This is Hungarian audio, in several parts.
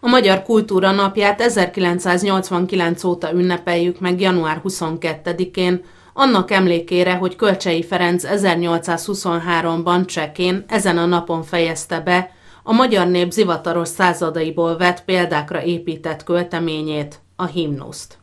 A Magyar Kultúra Napját 1989 óta ünnepeljük meg január 22-én, annak emlékére, hogy Kölcsei Ferenc 1823-ban Csekén ezen a napon fejezte be a magyar nép zivataros századaiból vett példákra épített költeményét, a himnuszt.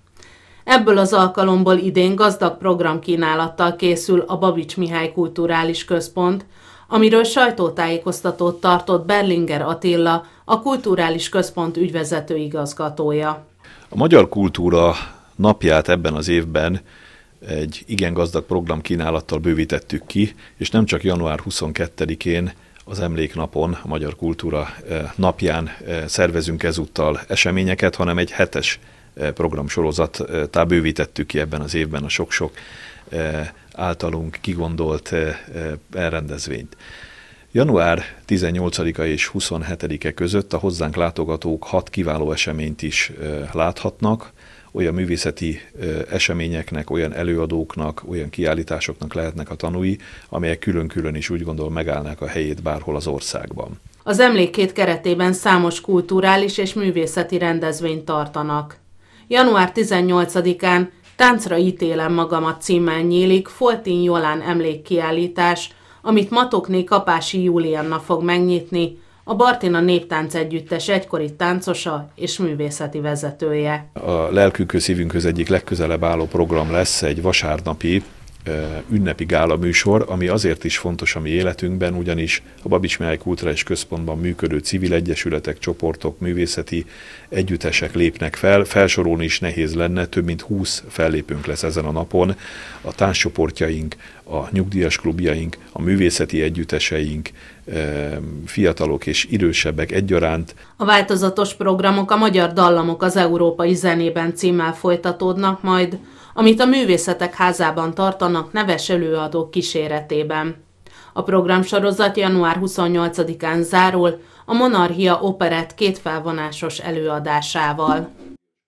Ebből az alkalomból idén gazdag programkínálattal készül a Babics Mihály Kulturális Központ, amiről sajtótájékoztatót tartott Berlinger Attila, a Kulturális Központ ügyvezető igazgatója. A Magyar Kultúra napját ebben az évben egy igen gazdag program kínálattal bővítettük ki, és nem csak január 22-én az emléknapon, a Magyar Kultúra eh, napján eh, szervezünk ezúttal eseményeket, hanem egy hetes Eh, programsorozat eh, bővítettük ki ebben az évben a sok-sok eh, általunk kigondolt elrendezvényt. Január 18-a és 27-e között a hozzánk látogatók hat kiváló eseményt is láthatnak, olyan művészeti eseményeknek, olyan előadóknak, olyan kiállításoknak lehetnek a tanúi, amelyek külön-külön is úgy gondol megállnák a helyét bárhol az országban. Az emlékét keretében számos kulturális és művészeti rendezvényt tartanak január 18-án Táncra ítélem magamat címmel nyílik Foltin Jolán emlékkiállítás, amit Matokné Kapási Julianna fog megnyitni, a Bartina Néptánc Együttes egykori táncosa és művészeti vezetője. A lelkünkhöz, szívünkhöz egyik legközelebb álló program lesz egy vasárnapi ünnepi gála műsor, ami azért is fontos a mi életünkben, ugyanis a Babics Mihályi és Központban működő civil egyesületek, csoportok, művészeti együttesek lépnek fel. Felsorolni is nehéz lenne, több mint 20 fellépünk lesz ezen a napon. A társcsoportjaink, a nyugdíjas klubjaink, a művészeti együtteseink, fiatalok és idősebbek egyaránt. A változatos programok a magyar dallamok az európai zenében címmel folytatódnak, majd amit a Művészetek Házában tartanak neves előadók kíséretében. A programsorozat január 28-án zárul a Monarchia Operett két felvonásos előadásával.